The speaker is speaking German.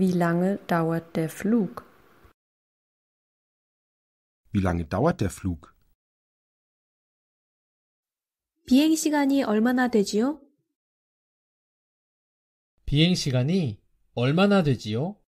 Wie lange dauert der Flug? Wie lange dauert der Flug? 비행 시간이 얼마나 되지요? 비행 시간이 얼마나 되지요?